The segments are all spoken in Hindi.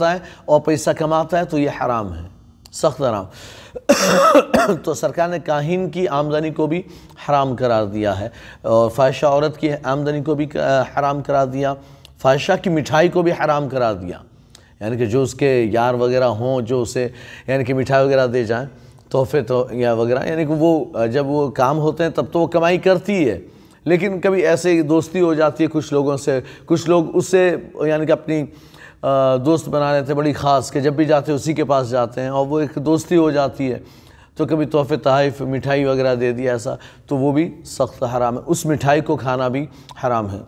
कमाता है और पैसा कमाता है तो ये हराम है सख्त हराम तो सरकार ने काहिन की आमदनी को भी हराम करार दिया है और फायशा औरत की आमदनी को भी हराम करार दिया फायशा की मिठाई को भी हराम करार दिया यानी कि जो उसके यार वगैरह हों जो उसे यानी कि मिठाई वगैरह दे जाए तोहफे तो या वगैरह यानी कि वो जब वो काम होते हैं तब तो वो कमाई करती है लेकिन कभी ऐसे दोस्ती हो जाती है कुछ लोगों से कुछ लोग उससे यानी कि अपनी दोस्त बना रहे थे बड़ी ख़ास के जब भी जाते उसी के पास जाते हैं और वो एक दोस्ती हो जाती है तो कभी तोहफ़े तहफ़ मिठाई वगैरह दे दिया ऐसा तो वो भी सख्त हराम है उस मिठाई को खाना भी हराम है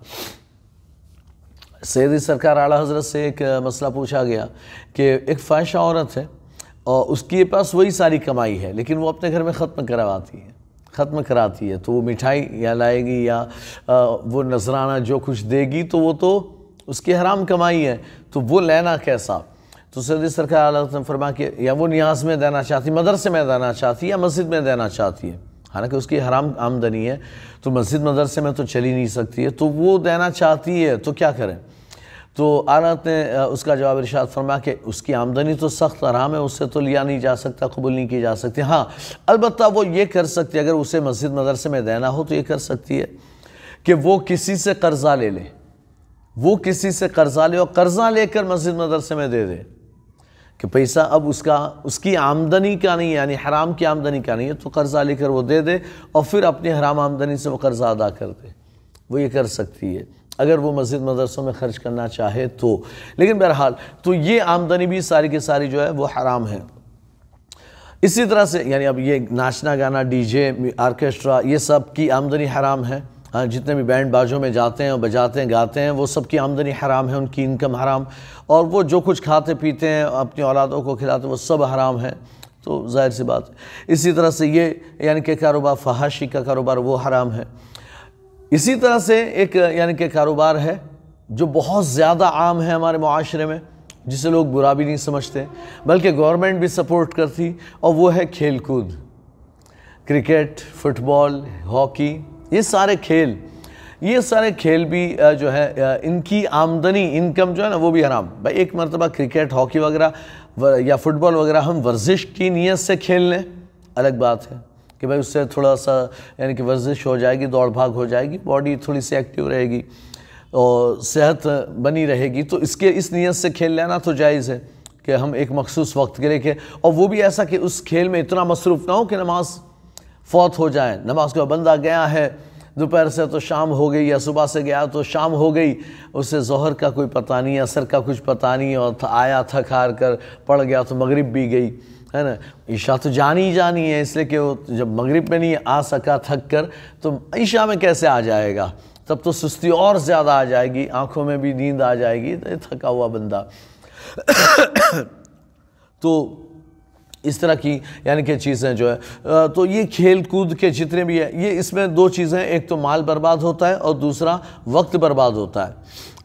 सैदी सरकार आला हजरत से एक मसला पूछा गया कि एक ख्वाहिशा औरत है और उसके पास वही सारी कमाई है लेकिन वो अपने घर में ख़त्म करवाती है ख़त्म कराती है तो वो मिठाई या लाएगी या वो नजराना जो कुछ देगी तो वो तो उसकी हराम कमाई है तो वो लेना कैसा तो सदी सरकार ने फरमा कि या वो न्याज में देना चाहती मदरसे में देना चाहती है या मस्जिद में देना चाहती है हालांकि उसकी हराम आमदनी है तो मस्जिद मदरसे में तो चली नहीं सकती है तो वो देना चाहती है तो क्या करें तो आलत ने उसका जवाब इरशाद फरमा कि उसकी आमदनी तो सख्त आराम है उससे तो लिया नहीं जा सकता कबूल नहीं की जा सकती हाँ अलबत् वो ये कर सकती है अगर उसे मस्जिद मदरसे में देना हो तो ये कर सकती है कि वो किसी से कर्ज़ा ले लें वो किसी से कर्ज़ा ले और कर्ज़ा लेकर मस्जिद मदरसे में दे दे कि पैसा अब उसका उसकी आमदनी का नहीं यानी हराम की आमदनी का नहीं है तो कर्ज़ा लेकर वो दे दे और फिर अपनी हराम आमदनी से वो कर्ज़ा अदा कर दे वो ये कर सकती है अगर वो मस्जिद मदरसों में ख़र्च करना चाहे तो लेकिन बहरहाल तो ये आमदनी भी सारी की सारी जो है वो हराम है इसी तरह से यानी अब ये नाचना गाना डीजे ऑर्केस्ट्रा ये सब की आमदनी हराम है हाँ, जितने भी बैंड बाजों में जाते हैं और बजाते हैं गाते हैं वो सबकी आमदनी हराम है उनकी इनकम हराम और वो जो कुछ खाते पीते हैं अपनी औलादों को खिलाते वो सब हराम है तो जाहिर सी बात इसी तरह से ये यानी कि कारोबार फहाशी का कारोबार वो हराम है इसी तरह से एक यानी कि कारोबार है जो बहुत ज़्यादा आम है हमारे माशरे में जिसे लोग बुरा भी नहीं समझते बल्कि गवर्नमेंट भी सपोर्ट करती और वो है खेल कूद क्रिकेट फुटबॉल हॉकी ये सारे खेल ये सारे खेल भी जो है इनकी आमदनी इनकम जो है ना वो भी हराम भाई एक मरतबा क्रिकेट हॉकी वगैरह या फुटबॉल वगैरह हम वर्जिश की नीयत से खेल लें अलग बात है कि भाई उससे थोड़ा सा यानी कि वर्जिश हो जाएगी दौड़ भाग हो जाएगी बॉडी थोड़ी सी एक्टिव रहेगी और सेहत बनी रहेगी तो इसके इस नीयत से खेल लेना तो जायज़ है कि हम एक मखसूस वक्त के लिए खेल और वो भी ऐसा कि उस खेल में इतना मसरूफ़ ना हो कि नमाज़ फौत हो जाए नमाज का बंदा गया है दोपहर से तो शाम हो गई या सुबह से गया तो शाम हो गई उसे जहर का कोई पता नहीं असर का कुछ पता नहीं और आया थक हार कर पड़ गया तो मगरिब भी गई है ना ईशा तो जानी ही जानी है इसलिए कि वो जब मगरिब में नहीं आ सका थक कर तो ईशा में कैसे आ जाएगा तब तो सुस्ती और ज़्यादा आ जाएगी आँखों में भी नींद आ जाएगी तो थका हुआ बंदा तो इस तरह की यानी कि चीज़ें जो है तो ये खेल कूद के जितने भी है ये इसमें दो चीज़ें एक तो माल बर्बाद होता है और दूसरा वक्त बर्बाद होता है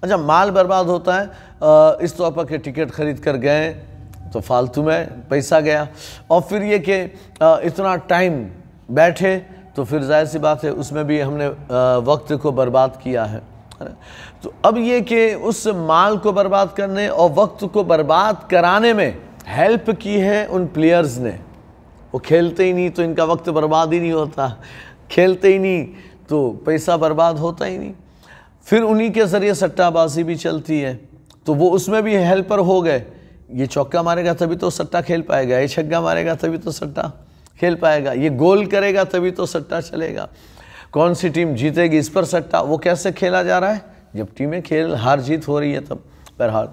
अच्छा माल बर्बाद होता है इस तौर तो पर कि टिकट खरीद कर गए तो फालतू में पैसा गया और फिर ये कि इतना टाइम बैठे तो फिर जाहिर सी बात है उसमें भी हमने वक्त को बर्बाद किया है तो अब ये कि उस माल को बर्बाद करने और वक्त को बर्बाद कराने में हेल्प की है उन प्लेयर्स ने वो खेलते ही नहीं तो इनका वक्त बर्बाद ही नहीं होता खेलते ही नहीं तो पैसा बर्बाद होता ही नहीं फिर उन्हीं के ज़रिए सट्टाबाजी भी चलती है तो वो उसमें भी हेल्पर हो गए ये चौका मारेगा तभी तो सट्टा खेल पाएगा ये छक्का मारेगा तभी तो सट्टा खेल पाएगा ये गोल करेगा तभी तो सट्टा चलेगा कौन सी टीम जीतेगी इस पर सट्टा वो कैसे खेला जा रहा है जब टीमें खेल हार जीत हो रही है तब बहरहाल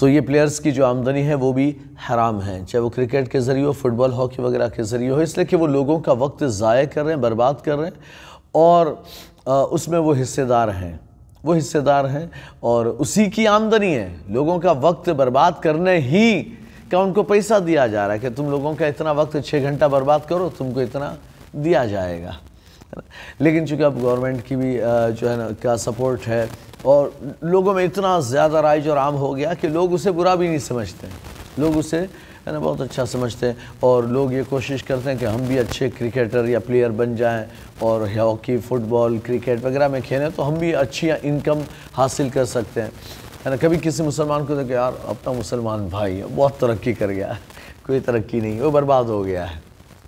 तो ये प्लेयर्स की जो आमदनी है वो भी हराम है चाहे वो क्रिकेट के ज़रिए हो फुटबॉल हॉकी वगैरह के ज़रिए हो इसलिए कि वो लोगों का वक्त ज़ाया कर रहे हैं बर्बाद कर रहे हैं और उसमें वो हिस्सेदार हैं वो हिस्सेदार हैं और उसी की आमदनी है लोगों का वक्त बर्बाद करने ही का उनको पैसा दिया जा रहा है कि तुम लोगों का इतना वक्त छः घंटा बर्बाद करो तुमको इतना दिया जाएगा लेकिन चूँकि अब गवर्नमेंट की भी जो है ना क्या सपोर्ट है और लोगों में इतना ज़्यादा राइज और आम हो गया कि लोग उसे बुरा भी नहीं समझते लोग उसे है ना बहुत अच्छा समझते हैं और लोग ये कोशिश करते हैं कि हम भी अच्छे क्रिकेटर या प्लेयर बन जाएं और हॉकी फुटबॉल क्रिकेट वगैरह में खेलें तो हम भी अच्छी इनकम हासिल कर सकते हैं है ना कभी किसी मुसलमान को देखो यार अपना मुसलमान भाई बहुत तरक्की कर गया कोई तरक्की नहीं वो बर्बाद हो गया है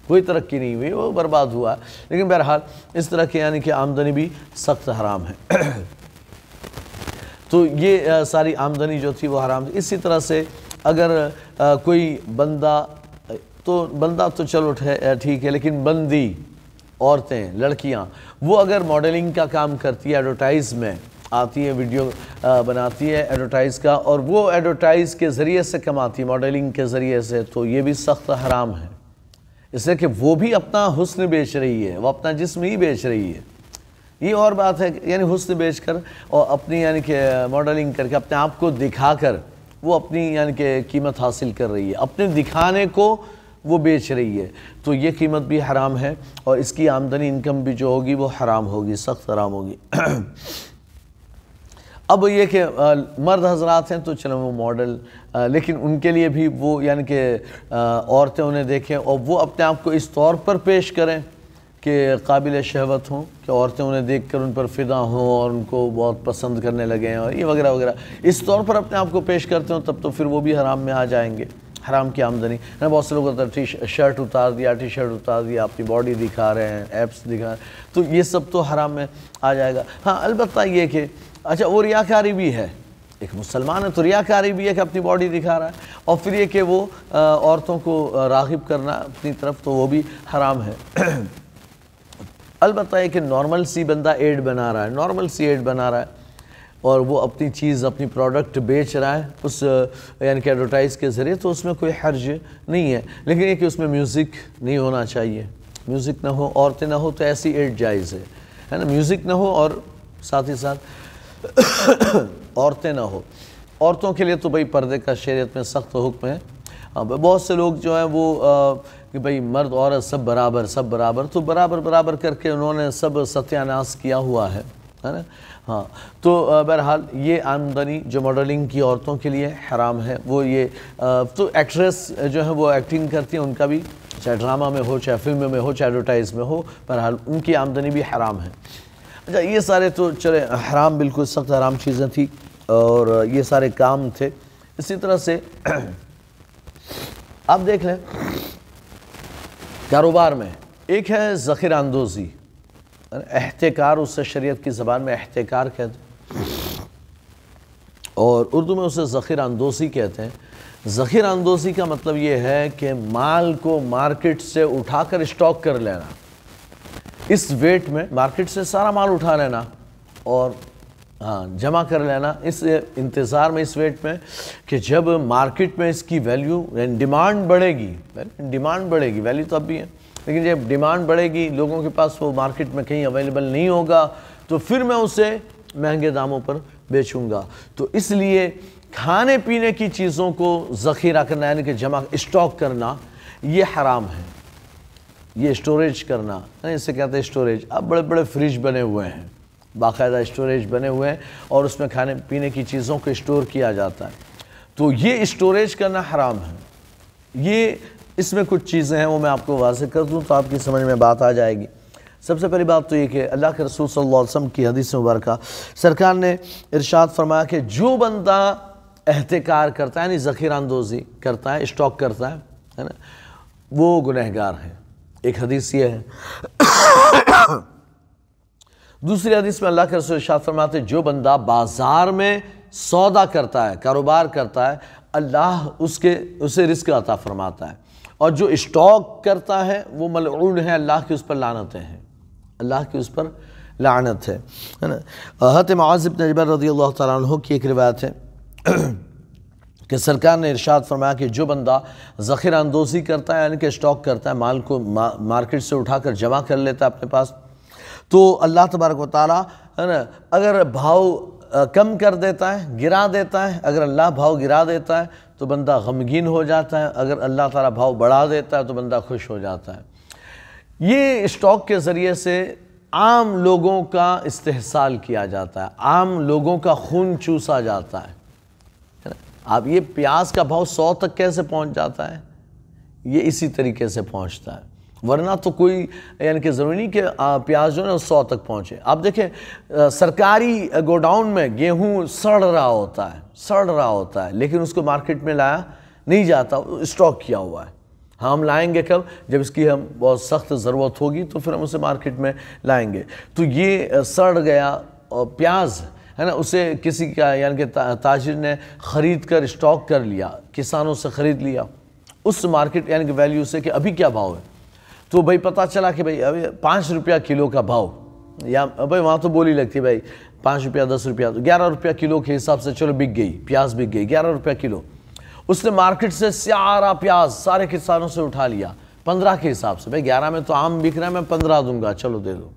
कोई तरक्की नहीं हुई वो बर्बाद हुआ लेकिन बहरहाल इस तरह के यानी कि आमदनी भी सख्त हराम है तो ये सारी आमदनी जो थी वो हराम थी इसी तरह से अगर कोई बंदा तो बंदा तो चलो ठीक है लेकिन बंदी औरतें लड़कियां वो अगर मॉडलिंग का काम करती है एडवर्टाइज में आती है वीडियो बनाती है एडवर्टाइज़ का और वो एडवर्टाइज़ के ज़रिए से कमाती है मॉडलिंग के ज़रिए से तो ये भी सख्त हराम है इसलिए कि वो भी अपना हुस्न बेच रही है वो अपना जिसम ही बेच रही है ये और बात है यानी हुस्न बेच कर और अपनी यानी कि मॉडलिंग करके अपने आप को दिखा कर वो अपनी यानी कि कीमत हासिल कर रही है अपने दिखाने को वो बेच रही है तो ये कीमत भी हराम है और इसकी आमदनी इनकम भी जो होगी वो हराम होगी सख्त हराम होगी अब ये कि मर्द हजरात हैं तो चलो वो मॉडल लेकिन उनके लिए भी वो यानी कि औरतें उन्हें देखें और वो अपने आप को इस तौर पर पेश करें कि काबिल शहवत हों कि औरतें उन्हें देख कर उन पर फ़िदा हों और उनको बहुत पसंद करने लगें और ये वगैरह वगैरह इस तौर पर अपने आप को पेश करते हों तब तो फिर वो भी हराम में आ जाएंगे हराम की आमदनी है ना बहुत से लोग होता है टी शर्ट उतार दिया टी शर्ट उतार दिया अपनी बॉडी दिखा रहे हैं एप्स दिखा रहे हैं तो ये सब तो हराम में आ जाएगा हाँ अलबत् ये कि अच्छा वो रियाकारी भी है एक मुसलमान है तो रियाकारी भी है कि अपनी बॉडी दिखा रहा है और फिर ये कि वो औरतों को रागिब करना अपनी तरफ तो वो भी हराम है अलबत् कि नॉर्मल सी बंदा एड बना रहा है नॉर्मल सी एड बना रहा है और वो अपनी चीज़ अपनी प्रोडक्ट बेच रहा है उस यानी कि एडवर्टाइज़ के ज़रिए तो उसमें कोई हर्ज नहीं है लेकिन ये कि उसमें म्यूज़िक नहीं होना चाहिए म्यूज़िक ना हो औरतें ना हो तो ऐसी एड जायज़ है है ना म्यूज़िक ना हो और साथ ही साथ औरतें ना हो औरतों के लिए तो भाई पर्दे का शरीयत में सख्त हुक्म है अब बहुत से लोग जो हैं वो आ, कि भाई मर्द औरत सब बराबर सब बराबर तो बराबर बराबर करके उन्होंने सब सत्यानाश किया हुआ है है ना हाँ तो बहरहाल ये आमदनी जो मॉडलिंग की औरतों के लिए हराम है वो ये तो एक्ट्रेस जो है वो एक्टिंग करती हैं उनका भी चाहे ड्रामा में हो चाहे फिल्म में हो चाहे एडवर्टाइज में हो बहरहाल उनकी आमदनी भी हराम है अच्छा ये सारे तो चले हराम बिल्कुल सख्त हराम चीज़ें थी और ये सारे काम थे इसी तरह से आप देख लें कारोबार में एक है ज़ख़ीरा अंदोज़ी एहतकार उससे शरीयत की ज़बान में एहतकार कहते हैं और उर्दू में उसे ज़ख़ीर आंदोसी कहते हैं ज़ख़ीर अंदोजी का मतलब ये है कि माल को मार्केट से उठाकर स्टॉक कर लेना इस वेट में मार्केट से सारा माल उठा लेना और हाँ जमा कर लेना इस इंतज़ार में इस वेट में कि जब मार्केट में इसकी वैल्यू डिमांड बढ़ेगी डिमांड बढ़ेगी वैल्यू तो अब भी है लेकिन जब डिमांड बढ़ेगी लोगों के पास वो मार्केट में कहीं अवेलेबल नहीं होगा तो फिर मैं उसे महंगे दामों पर बेचूंगा तो इसलिए खाने पीने की चीज़ों को ज़ख़ीरा करना यानी कि जमा स्टॉक करना ये हराम है ये स्टोरेज करना हाँ, इसे कहते हैं स्टोरेज अब बड़े बड़े फ्रिज बने हुए हैं बाकायदा स्टोरेज बने हुए हैं और उसमें खाने पीने की चीज़ों को स्टोर किया जाता है तो ये स्टोरेज करना हराम है ये इसमें कुछ चीज़ें हैं वो मैं आपको वाज़ कर दूँ तो आपकी समझ में बात आ जाएगी सबसे पहली बात तो ये कि अल्लाह के रसूल सल्लल्लाहु अलैहि वसल्लम की हदीस मुबारक सरकार ने इरशाद फरमाया कि जो बंदा अहतकार करता है यानी ज़ख़ीरा अंदोज़ी करता है स्टॉक करता है है ना वो गुनहगार है एक हदीस ये है दूसरी हदीस में अल्लाह के रसूल इरशाद फरमाते जो बंदा बाज़ार में सौदा करता है कारोबार करता है अल्लाह उसके उसे रिस्क अता फरमाता है और जो स्टॉक करता है वो मलून है अल्लाह की उस पर लानतें हैं अल्लाह की उस पर लानत है है ना हत मज़िब नजबर रजी अल्लाह तह की एक रिवायत है कि सरकार ने इरशाद फरमाया कि जो बंदा ज़ख़ीरा अंदोज़ी करता है यानी कि स्टॉक करता है माल को मा, मार्केट से उठा कर जमा कर लेता है अपने पास तो अल्लाह तबारक वाली है ना अगर भाव कम कर देता है गिरा देता है अगर अल्लाह भाव गिरा देता है तो बंदा गमगीन हो जाता है अगर अल्लाह ताला भाव बढ़ा देता है तो बंदा खुश हो जाता है ये स्टॉक के ज़रिए से आम लोगों का इस्तेसाल किया जाता है आम लोगों का खून चूसा जाता है आप ये प्याज का भाव सौ तक कैसे पहुंच जाता है ये इसी तरीके से पहुंचता है वरना तो कोई यानी कि ज़रूरी नहीं कि प्याज जो है ना सौ तक पहुँचे आप देखें सरकारी गोडाउन में गेहूँ सड़ रहा होता है सड़ रहा होता है लेकिन उसको मार्केट में लाया नहीं जाता स्टॉक किया हुआ है हाँ हम लाएंगे कब जब इसकी हम बहुत सख्त ज़रूरत होगी तो फिर हम उसे मार्केट में लाएंगे तो ये सड़ गया प्याज है ना उसे किसी का यानी कि ताजिर ने ख़रीद कर स्टॉक कर लिया किसानों से ख़रीद लिया उस मार्केट यानी कि वैल्यू से कि अभी क्या भाव है तो भाई पता चला कि भाई अभी पाँच रुपया किलो का भाव या भाई वहाँ तो बोली लगती भाई पाँच रुपया दस रुपया तो ग्यारह रुपया किलो के हिसाब से चलो बिक गई प्याज बिक गई ग्यारह रुपया किलो उसने मार्केट से सारा प्याज सारे किसानों से उठा लिया पंद्रह के हिसाब से भाई ग्यारह में तो आम बिक रहा है मैं पंद्रह दूंगा चलो दे दो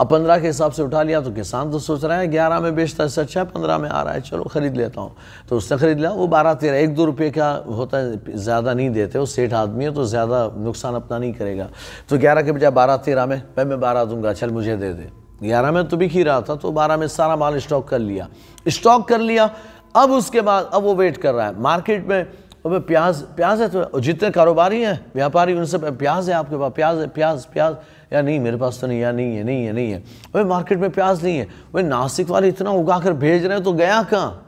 अब पंद्रह के हिसाब से उठा लिया तो किसान तो सोच रहा है ग्यारह में बेचता है सच्चा है पंद्रह में आ रहा है चलो ख़रीद लेता हूँ तो उसने ख़रीद लिया वो बारह तेरह एक दो रुपये का होता है ज़्यादा नहीं देते वो सेठ आदमी है तो ज़्यादा नुकसान अपना नहीं करेगा तो ग्यारह के बजाय बारह तेरह में मैं मैं बारह दूंगा चल मुझे दे दे ग्यारह में तो बिक ही रहा था तो बारह में सारा माल स्टॉक कर लिया स्टॉक कर लिया अब उसके बाद अब वो वेट कर रहा है मार्केट में अब प्याज प्याज है तो जितने कारोबारी हैं व्यापारी उनसे प्याज है आपके पास प्याज है प्याज प्याज यार नहीं मेरे पास तो नहीं यार नहीं है नहीं है नहीं है भाई मार्केट में प्याज नहीं है वही नासिक वाले इतना उगा कर भेज रहे हैं तो गया कहाँ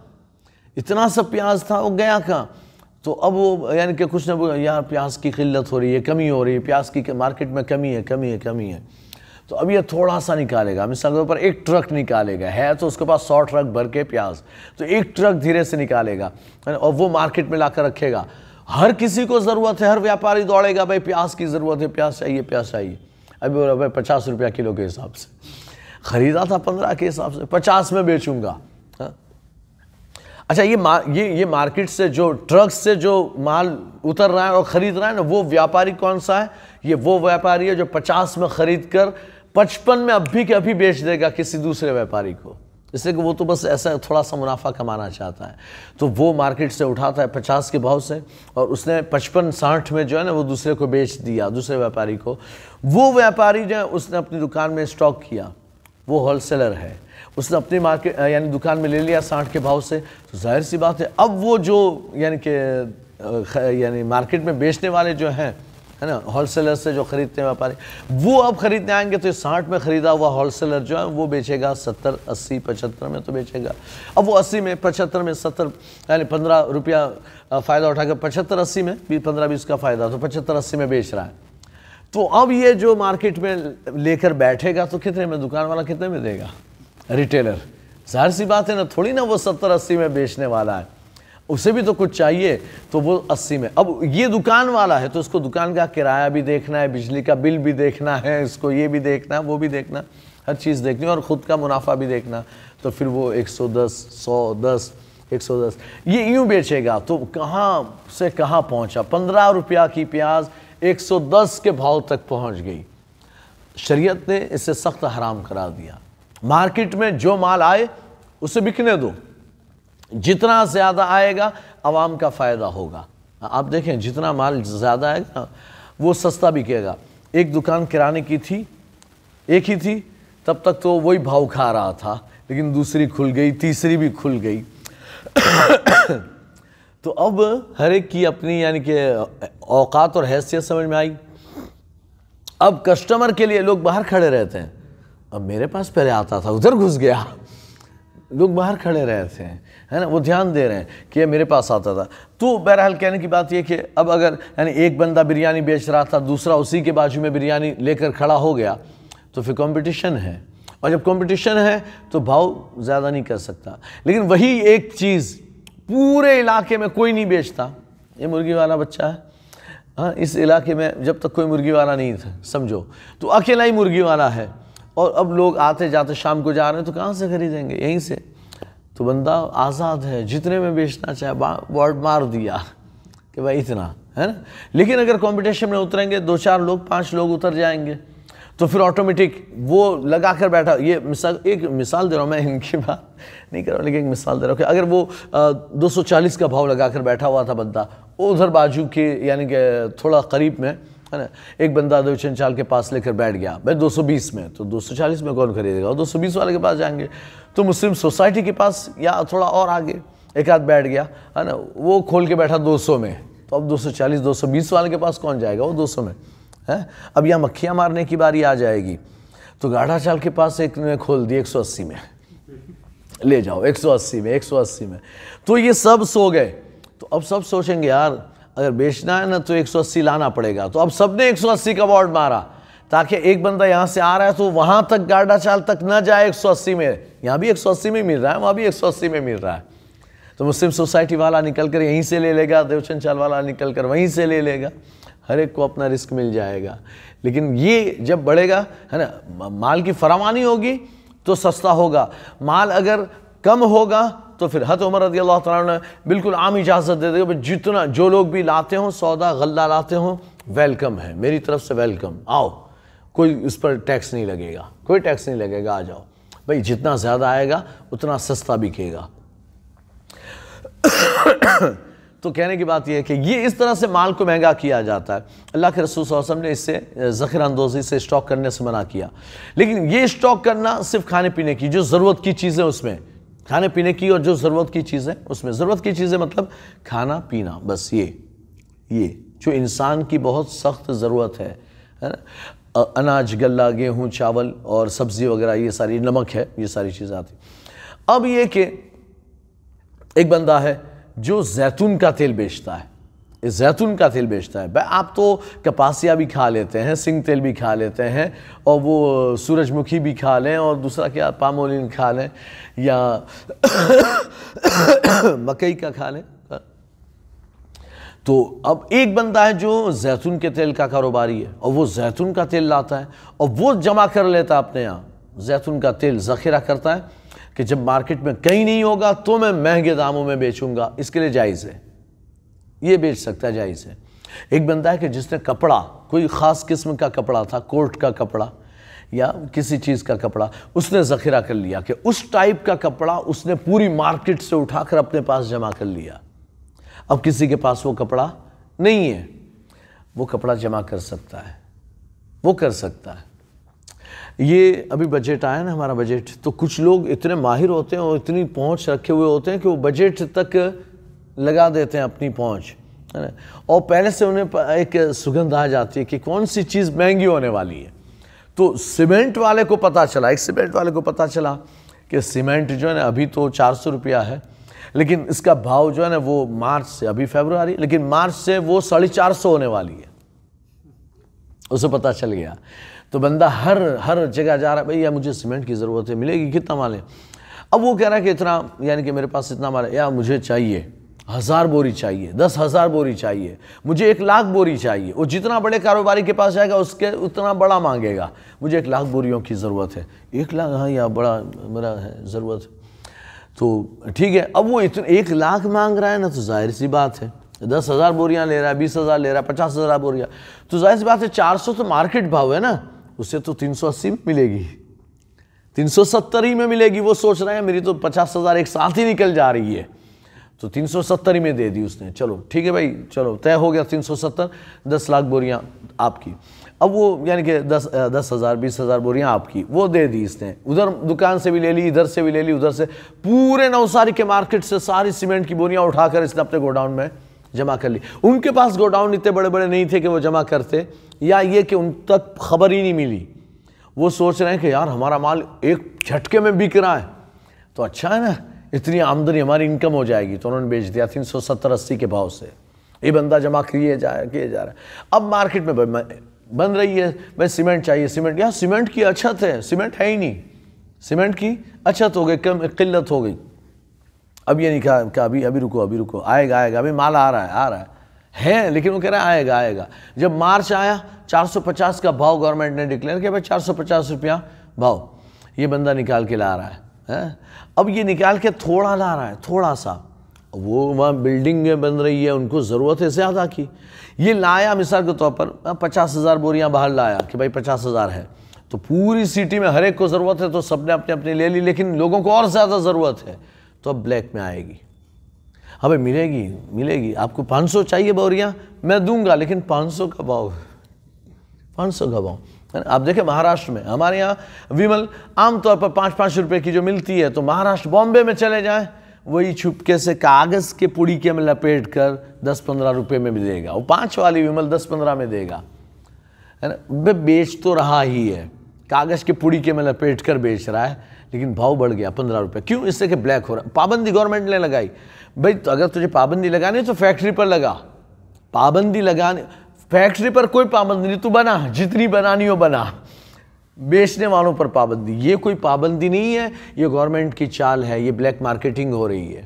इतना सब प्याज था वो गया कहाँ तो अब वो यानी कि कुछ ना यार प्याज की किल्लत हो रही है कमी हो रही है प्याज की मार्केट में कमी है कमी है कमी है तो अब ये थोड़ा सा निकालेगा मिसाल के तौर पर एक ट्रक निकालेगा है तो उसके पास सौ ट्रक भर के प्याज तो एक ट्रक धीरे से निकालेगा और वो मार्केट में ला कर रखेगा हर किसी को ज़रूरत है हर व्यापारी दौड़ेगा भाई प्याज की ज़रूरत है प्याज चाहिए प्याज चाहिए अभी बोला भाई पचास रुपया किलो के हिसाब से ख़रीदा था पंद्रह के हिसाब से पचास में बेचूंगा हाँ। अच्छा ये ये ये मार्केट से जो ट्रक से जो माल उतर रहा है और ख़रीद रहा है ना वो व्यापारी कौन सा है ये वो व्यापारी है जो पचास में ख़रीद कर पचपन में अभी के अभी बेच देगा किसी दूसरे व्यापारी को इसलिए कि वो तो बस ऐसा थोड़ा सा मुनाफा कमाना चाहता है तो वो मार्केट से उठाता है पचास के भाव से और उसने पचपन साठ में जो है ना वो दूसरे को बेच दिया दूसरे व्यापारी को वो व्यापारी जो है उसने अपनी दुकान में स्टॉक किया वो होलसेलर है उसने अपनी मार्केट यानी दुकान में ले लिया साठ के भाव से तो जाहिर सी बात है अब वो जो यानी कि यानी मार्केट में बेचने वाले जो हैं है ना होलसेलर से जो ख़रीदते हैं व्यापारी वो अब ख़रीदने आएंगे तो ये साठ में ख़रीदा हुआ होलसेलर जो है वो बेचेगा सत्तर अस्सी पचहत्तर में तो बेचेगा अब वो अस्सी में पचहत्तर में सत्तर यानी पंद्रह रुपया फ़ायदा उठाकर पचहत्तर अस्सी में भी पंद्रह बीस का फ़ायदा तो पचहत्तर अस्सी में बेच रहा है तो अब ये जो मार्केट में लेकर बैठेगा तो कितने में दुकान वाला कितने में देगा रिटेलर जाहिर सी बात है ना थोड़ी ना वो सत्तर अस्सी में बेचने वाला है उसे भी तो कुछ चाहिए तो वो अस्सी में अब ये दुकान वाला है तो उसको दुकान का किराया भी देखना है बिजली का बिल भी देखना है इसको ये भी देखना है वो भी देखना हर चीज़ देखनी और ख़ुद का मुनाफा भी देखना तो फिर वो 110 110 दस ये यूँ बेचेगा तो कहाँ से कहाँ पहुँचा पंद्रह रुपया की प्याज 110 के भाव तक पहुँच गई शरीयत ने इसे सख्त हराम करा दिया मार्केट में जो माल आए उसे बिकने दो जितना ज़्यादा आएगा आवाम का फ़ायदा होगा आप देखें जितना माल ज़्यादा आएगा वो सस्ता बिकेगा एक दुकान किराने की थी एक ही थी तब तक तो वही भाव खा रहा था लेकिन दूसरी खुल गई तीसरी भी खुल गई तो अब हर एक की अपनी यानी कि औकात और हैसियत समझ में आई अब कस्टमर के लिए लोग बाहर खड़े रहते हैं अब मेरे पास पहले आता था उधर घुस गया लोग बाहर खड़े रहे हैं है ना वो ध्यान दे रहे हैं कि ये मेरे पास आता था तो बहरहाल कहने की बात यह कि अब अगर यानी एक बंदा बिरयानी बेच रहा था दूसरा उसी के बाजू में बिरयानी लेकर खड़ा हो गया तो फिर कंपटीशन है और जब कंपटीशन है तो भाव ज़्यादा नहीं कर सकता लेकिन वही एक चीज़ पूरे इलाके में कोई नहीं बेचता ये मुर्गी वाला बच्चा है हाँ इस इलाके में जब तक कोई मुर्गी वाला नहीं था समझो तो अकेला ही मुर्गी वाला है और अब लोग आते जाते शाम को जा रहे हैं तो कहाँ से खरीदेंगे यहीं से तो बंदा आज़ाद है जितने में बेचना चाहे वर्ड मार दिया कि भाई इतना है ना लेकिन अगर कंपटीशन में उतरेंगे दो चार लोग पांच लोग उतर जाएंगे तो फिर ऑटोमेटिक वो लगा कर बैठा ये मिसाल एक मिसाल दे रहा हूँ मैं इनकी बात नहीं कर रहा लेकिन एक मिसाल दे रहा हूँ कि अगर वो आ, 240 का भाव लगा कर बैठा हुआ था बंदा उधर बाजू के यानी कि थोड़ा करीब में है ना एक बंदा दो चाल के पास लेकर बैठ गया भाई 220 में तो 240 में कौन खरीदेगा और 220 वाले के पास जाएंगे तो मुस्लिम सोसाइटी के पास या थोड़ा और आगे एक हाथ बैठ गया है ना वो खोल के बैठा 200 में तो अब 240 220 वाले के पास कौन जाएगा वो 200 में है अब यहाँ मक्खियाँ मारने की बारी आ जाएगी तो गाढ़ा चाल के पास एक ने खोल दी एक में ले जाओ 180 में 180 में तो ये सब सो गए तो अब सब सोचेंगे यार अगर बेचना है ना तो 180 लाना पड़ेगा तो अब सबने 180 का वार्ड मारा ताकि एक बंदा यहाँ से आ रहा है तो वहाँ तक गाड़ा चाल तक ना जाए 180 में यहाँ भी 180 में मिल रहा है वहाँ भी 180 में मिल रहा है तो मुस्लिम सोसाइटी वाला निकल कर यहीं से ले लेगा देवचंद चाल वाला निकल कर वहीं से ले लेगा हर एक को अपना रिस्क मिल जाएगा लेकिन ये जब बढ़ेगा है ना माल की फरावानी होगी तो सस्ता होगा माल अगर कम होगा तो फिर हत उमर रदी अल्लाह ने बिल्कुल आम इजाज़त दे दी जितना जो लोग भी लाते हों सौदा गल्ला लाते हों वेलकम है मेरी तरफ से वेलकम आओ कोई उस पर टैक्स नहीं लगेगा कोई टैक्स नहीं लगेगा आ जाओ भाई जितना ज़्यादा आएगा उतना सस्ता बिकेगा तो कहने की बात यह है कि ये इस तरह से माल को महंगा किया जाता है अल्लाह के रसूल वसम ने इससे ज़ख़ीरा अंदोज़ी से स्टॉक करने से मना किया लेकिन ये स्टॉक करना सिर्फ खाने पीने की जो ज़रूरत की चीज़ें उसमें खाने पीने की और जो ज़रूरत की चीज़ें उसमें ज़रूरत की चीज़ें मतलब खाना पीना बस ये ये जो इंसान की बहुत सख्त ज़रूरत है है ना अनाज गला गेहूँ चावल और सब्ज़ी वगैरह ये सारी नमक है ये सारी चीज़ें आती अब ये कि एक बंदा है जो जैतून का तेल बेचता है जैतून का तेल बेचता है भाई आप तो कपासिया भी खा लेते हैं सिंग तेल भी खा लेते हैं और वो सूरजमुखी भी खा लें और दूसरा क्या पामोलिन खा लें या मकई का खा लें तो अब एक बंदा है जो जैतून के तेल का कारोबारी है और वो जैतून का तेल लाता है और वो जमा कर लेता है अपने यहाँ जैतून का तेल ज़ख़ीरा करता है कि जब मार्केट में कहीं नहीं होगा तो मैं महंगे दामों में बेचूंगा इसके लिए जायज़ है ये बेच सकता है जायज़ है एक बंदा है कि जिसने कपड़ा कोई ख़ास किस्म का कपड़ा था कोट का कपड़ा या किसी चीज़ का कपड़ा उसने ज़ख़ीरा कर लिया कि उस टाइप का कपड़ा उसने पूरी मार्केट से उठाकर अपने पास जमा कर लिया अब किसी के पास वो कपड़ा नहीं है वो कपड़ा जमा कर सकता है वो कर सकता है ये अभी बजट आया ना हमारा बजट तो कुछ लोग इतने माहिर होते हैं और इतनी पहुंच रखे हुए होते हैं कि वो बजट तक लगा देते हैं अपनी पहुँच है ना और पहले से उन्हें एक सुगंध आ जाती है कि कौन सी चीज़ महंगी होने वाली है तो सीमेंट वाले को पता चला एक सीमेंट वाले को पता चला कि सीमेंट जो है ना अभी तो चार सौ रुपया है लेकिन इसका भाव जो है ना वो मार्च से अभी फेबरवरी लेकिन मार्च से वो साढ़े चार सौ होने वाली है उसे पता चल गया तो बंदा हर हर जगह जा रहा है भैया मुझे सीमेंट की ज़रूरत है मिलेगी कितना माल है अब वो कह रहा है कि इतना यानी कि मेरे पास इतना माल है या मुझे चाहिए हज़ार बोरी चाहिए दस हज़ार बोरी चाहिए मुझे एक लाख बोरी चाहिए वो जितना बड़े कारोबारी के पास जाएगा उसके उतना बड़ा मांगेगा मुझे एक लाख बोरियों की ज़रूरत है एक लाख हाँ या बड़ा मेरा है ज़रूरत तो ठीक है अब वो इतने एक लाख मांग रहा है ना तो जाहिर सी बात है दस हज़ार बोरियाँ ले रहा है बीस हज़ार ले रहा है पचास हज़ार बोरियाँ तो जाहिर सी बात है चार सौ तो मार्केट भाव है ना उससे तो तीन सौ अस्सी में मिलेगी तीन सौ सत्तर ही में मिलेगी वो सोच रहे हैं मेरी तो पचास हज़ार एक साथ ही निकल जा रही है तो 370 ही में दे दी उसने चलो ठीक है भाई चलो तय हो गया 370 10 लाख बोरियां आपकी अब वो यानी कि दस दस हज़ार बीस हज़ार बोरियाँ आपकी वो दे दी इसने उधर दुकान से भी ले ली इधर से भी ले ली उधर से पूरे नवसारी के मार्केट से सारी सीमेंट की बोरियाँ उठाकर इसने अपने गोडाउन में जमा कर ली उनके पास गोडाउन इतने बड़े बड़े नहीं थे कि वो जमा करते या ये कि उन तक खबर ही नहीं मिली वो सोच रहे हैं कि यार हमारा माल एक झटके में बिक रहा है तो अच्छा है ना इतनी आमदनी हमारी इनकम हो जाएगी तो उन्होंने बेच दिया तीन सौ सत्तर अस्सी के भाव से ये बंदा जमा किए जा किए जा रहा है अब मार्केट में बन रही है भाई सीमेंट चाहिए सीमेंट यहाँ सीमेंट की अछत है सीमेंट है ही नहीं सीमेंट की अछत हो गई कम किल्लत हो गई अब ये नहीं कहा कि अभी अभी रुको अभी रुको आएगा आएगा अभी माल आ रहा है आ रहा है हैं लेकिन वो कह रहा है आएगा आएगा जब मार्च आया 450 का भाव गवर्नमेंट ने डिक्लेयर किया भाई 450 रुपया भाव ये बंदा निकाल के ला रहा है है अब ये निकाल के थोड़ा ला रहा है थोड़ा सा वो वहाँ बिल्डिंग बन रही है उनको ज़रूरत है ज़्यादा की ये लाया मिसाल के तौर पर पचास हज़ार बोरियाँ बाहर लाया कि भाई पचास हज़ार है तो पूरी सिटी में हर एक को ज़रूरत है तो सबने अपने अपने ले ली लेकिन लोगों को और ज़्यादा ज़रूरत है तो अब ब्लैक में आएगी अब हाँ मिलेगी मिलेगी आपको सौ चाहिए बोरियाँ मैं दूँगा लेकिन सौ का भाव सौ का भाव आप देखें महाराष्ट्र में हमारे यहाँ विमल आमतौर पर पाँच पाँच रुपये की जो मिलती है तो महाराष्ट्र बॉम्बे में चले जाएँ वही छुपके से कागज़ के पुड़ी के में लपेट कर दस पंद्रह रुपये में भी देगा वो पाँच वाली विमल दस पंद्रह में देगा है ना बेच तो रहा ही है कागज़ के पुड़ी के में लपेट कर बेच रहा है लेकिन भाव बढ़ गया पंद्रह रुपये क्यों इससे कि ब्लैक हो रहा है पाबंदी गवर्नमेंट ने लगाई भाई तो अगर तुझे पाबंदी लगानी तो फैक्ट्री पर लगा पाबंदी लगाने फैक्ट्री पर कोई पाबंदी नहीं तो बना जितनी बनानी हो बना बेचने वालों पर पाबंदी ये कोई पाबंदी नहीं है ये गवर्नमेंट की चाल है ये ब्लैक मार्केटिंग हो रही है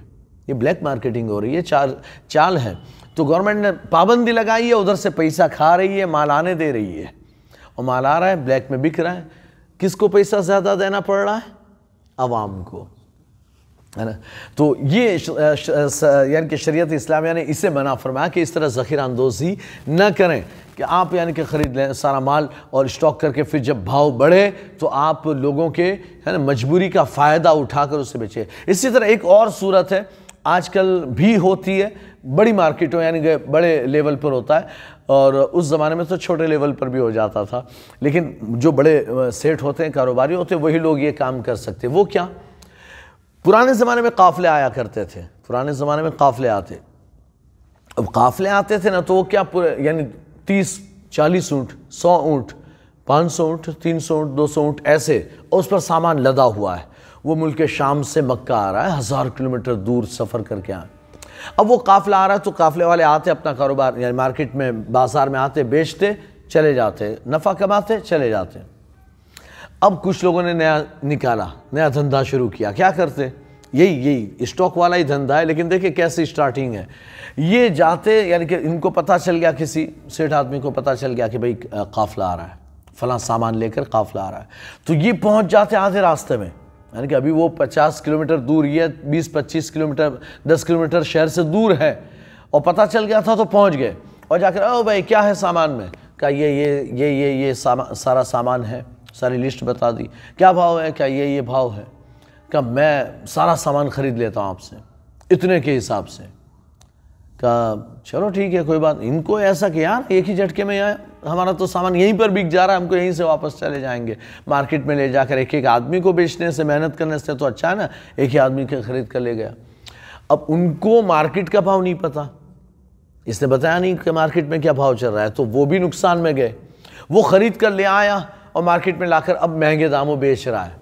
ये ब्लैक मार्केटिंग हो रही है चाल चाल है तो गवर्नमेंट ने पाबंदी लगाई है उधर से पैसा खा रही है माल आने दे रही है और माल आ रहा है ब्लैक में बिक रहा है किसको पैसा ज़्यादा देना पड़ रहा है आवाम को है ना तो ये यानी कि शरीयत इस्लामिया ने इसे मना फरमाया कि इस तरह ज़ख़ीरा अंदोज़ी न करें कि आप यानी कि ख़रीद लें सारा माल और स्टॉक करके फिर जब भाव बढ़े तो आप लोगों के है ना मजबूरी का फ़ायदा उठाकर उससे बेचें इसी तरह एक और सूरत है आजकल भी होती है बड़ी मार्केटों यानी कि बड़े लेवल पर होता है और उस ज़माने में तो छोटे लेवल पर भी हो जाता था लेकिन जो बड़े सेठ होते हैं कारोबारी होते हैं वही लोग ये काम कर सकते हैं वो क्या पुराने ज़माने में काफ़िले आया करते थे पुराने ज़माने में काफ़िले आते अब काफ़िले आते थे ना तो वो क्या पूरे यानी तीस चालीस ऊँट सौ ऊँट पाँच सौ ऊँट तीन सौ ऊँट दो सौ ऊँट ऐसे और उस पर सामान लदा हुआ है वो मुल्क शाम से मक्का आ रहा है हज़ार किलोमीटर दूर सफ़र करके आए अब वो काफ़िला आ रहा है तो काफ़िले वाले आते अपना कारोबार यानी मार्केट में बाज़ार में आते बेचते चले जाते नफ़ा कमाते चले जाते अब कुछ लोगों ने नया निकाला नया धंधा शुरू किया क्या करते यही यही स्टॉक वाला ही धंधा है लेकिन देखिए कैसे स्टार्टिंग है ये जाते यानी कि इनको पता चल गया किसी सेठ आदमी को पता चल गया कि भाई काफिला आ रहा है फला सामान लेकर काफिला आ रहा है तो ये पहुंच जाते आधे रास्ते में यानी कि अभी वो 50 किलोमीटर दूर ये 20-25 किलोमीटर 10 किलोमीटर शहर से दूर है और पता चल गया था तो पहुँच गए और जाकर ओ भाई क्या है सामान में क्या ये ये ये ये ये सामा, सारा सामान है सारी लिस्ट बता दी क्या भाव है क्या ये ये भाव है क्या मैं सारा सामान ख़रीद लेता हूँ आपसे इतने के हिसाब से कहा चलो ठीक है कोई बात इनको ऐसा कि यार एक ही झटके में यहाँ हमारा तो सामान यहीं पर बिक जा रहा है हमको यहीं से वापस चले जाएंगे मार्केट में ले जाकर एक एक आदमी को बेचने से मेहनत करने से तो अच्छा है ना एक ही आदमी के खरीद कर ले गया अब उनको मार्केट का भाव नहीं पता इसने बताया नहीं कि मार्केट में क्या भाव चल रहा है तो वो भी नुकसान में गए वो खरीद कर ले आया और मार्केट में लाकर अब महंगे दामों बेच रहा है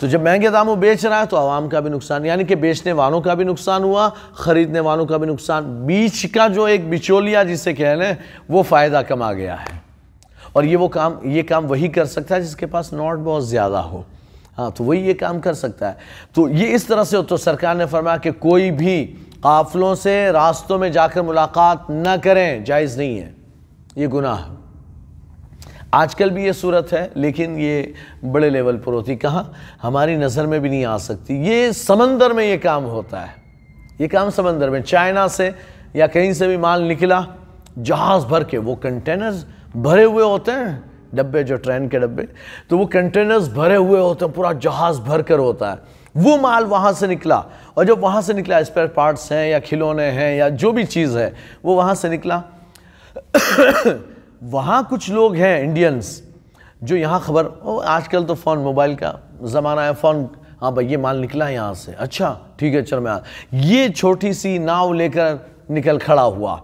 तो जब महंगे दामों बेच रहा है तो आवाम का भी नुकसान यानी कि बेचने वालों का भी नुकसान हुआ ख़रीदने वालों का भी नुकसान बीच का जो एक बिचौलिया जिसे कह लें वो फ़ायदा कमा गया है और ये वो काम ये काम वही कर सकता है जिसके पास नॉट बहुत ज़्यादा हो हाँ तो वही ये काम कर सकता है तो ये इस तरह से हो तो सरकार ने फरमाया कि कोई भी काफ़लों से रास्तों में जाकर मुलाकात ना करें जायज़ नहीं है ये गुनाह है आजकल भी ये सूरत है लेकिन ये बड़े लेवल पर होती कहाँ हमारी नज़र में भी नहीं आ सकती ये समंदर में ये काम होता है ये काम समंदर में चाइना से या कहीं से भी माल निकला जहाज़ भर के वो कंटेनर्स भरे हुए होते हैं डब्बे जो ट्रेन के डब्बे तो वो कंटेनर्स भरे हुए होते हैं पूरा जहाज़ भर कर होता है वो माल वहाँ से निकला और जब वहाँ से निकला स्पेयर पार्ट्स हैं या खिलौने हैं या जो भी चीज़ है वो वहाँ से निकला वहाँ कुछ लोग हैं इंडियंस जो यहाँ खबर आजकल तो फ़ोन मोबाइल का ज़माना है फ़ोन हाँ भाई ये माल निकला है यहाँ से अच्छा ठीक है चल मैं ये छोटी सी नाव लेकर निकल खड़ा हुआ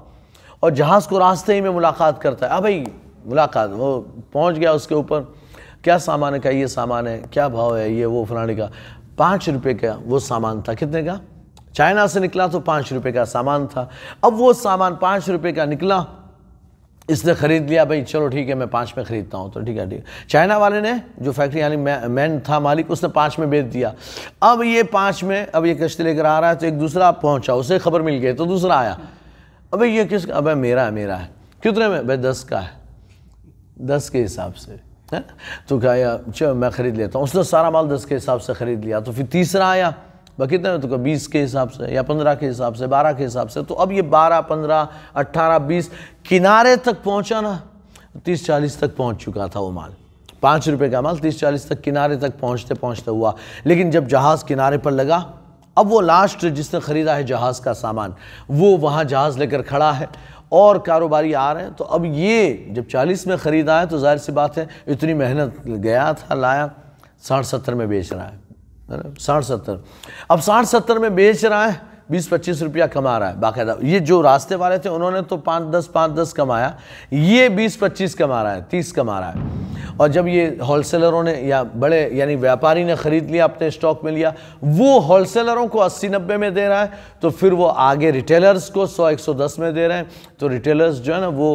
और जहाज़ को रास्ते ही में मुलाकात करता है अब भाई मुलाकात वो पहुँच गया उसके ऊपर क्या सामान है का ये सामान है क्या भाव है ये वो फलाने का पाँच रुपये का वो सामान था कितने का चाइना से निकला तो पाँच रुपये का सामान था अब वो सामान पाँच रुपये का निकला इसने ख़रीद लिया भाई चलो ठीक है मैं पाँच में ख़रीदता हूँ तो ठीक है ठीक है चाइना वाले ने जो फैक्ट्री यानी मैन था मालिक उसने पाँच में बेच दिया अब ये पाँच में अब ये कश्ती लेकर आ रहा है तो एक दूसरा पहुँचा उसे खबर मिल गई तो दूसरा आया अबे ये किस अब मेरा है मेरा है कितने में भाई दस का है दस के हिसाब से है तो क्या मैं ख़रीद लेता हूँ उसने सारा माल दस के हिसाब से ख़रीद लिया तो फिर तीसरा आया वह कितने तो बीस के हिसाब से या पंद्रह के हिसाब से बारह के हिसाब से तो अब ये बारह पंद्रह अट्ठारह बीस किनारे तक पहुँचा ना तो तीस चालीस तक पहुँच चुका था वो माल पाँच रुपये का माल तीस चालीस तक किनारे तक पहुँचते पहुँचते हुआ लेकिन जब जहाज़ किनारे पर लगा अब वो लास्ट जिसने ख़रीदा है जहाज़ का सामान वो वहाँ जहाज़ लेकर खड़ा है और कारोबारी आ रहे हैं तो अब ये जब चालीस में ख़रीदा है तो जाहिर सी बात है इतनी मेहनत गया था लाया साठ सत्तर में बेच रहा है है ना साठ सत्तर अब साठ सत्तर में बेच रहा है बीस पच्चीस रुपया कमा रहा है बाकायदा ये जो रास्ते वाले थे उन्होंने तो पाँच दस पाँच दस कमाया ये बीस पच्चीस कमा रहा है तीस कमा रहा है और जब ये होलसेलरों ने या बड़े यानी व्यापारी ने ख़रीद लिया अपने स्टॉक में लिया वो होलसेलरों को अस्सी नब्बे में दे रहा है तो फिर वो आगे रिटेलर्स को सौ एक सौ दस में दे रहे हैं तो रिटेलर्स जो है ना वो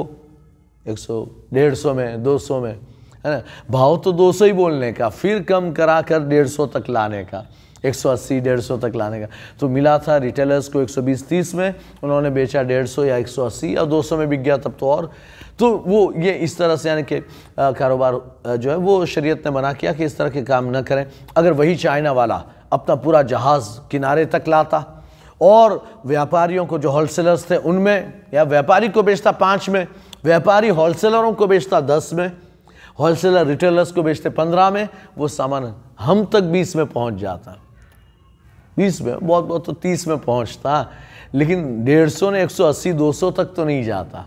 एक सौ डेढ़ सौ में दो सौ में है ना भाव तो 200 ही बोलने का फिर कम करा कर डेढ़ सौ तक लाने का 180 सौ तक लाने का तो मिला था रिटेलर्स को 120 30 में उन्होंने बेचा डेढ़ सौ या 180 या सौ में बिक गया तब तो और तो वो ये इस तरह से यानी कि कारोबार जो है वो शरीयत ने मना किया कि इस तरह के काम न करें अगर वही चाइना वाला अपना पूरा जहाज़ किनारे तक लाता और व्यापारियों को जो होलसेलर्स थे उनमें या व्यापारी को बेचता पाँच में व्यापारी होलसेलरों को बेचता दस में होलसेलर रिटेलर्स को बेचते पंद्रह में वो सामान हम तक बीस में पहुंच जाता बीस में बहुत बहुत तो तीस में पहुंचता लेकिन डेढ़ सौ ने एक सौ अस्सी दो सौ तक तो नहीं जाता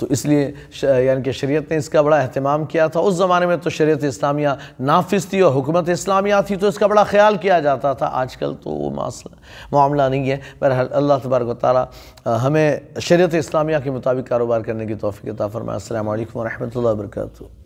तो इसलिए यानी कि शरीयत ने इसका बड़ा अहतमाम किया था उस ज़माने में तो शरीयत इस्लामिया नाफिस थी और हुकूमत इस्लामिया थी तो इसका बड़ा ख्याल किया जाता था आजकल तो वो मामला मामला नहीं है पर अल्लाह तबारक ताली हमें शरीयत इस्लामिया के मुताबिक कारोबार करने की तोफ़ी तफर में असल वरहमल वर्का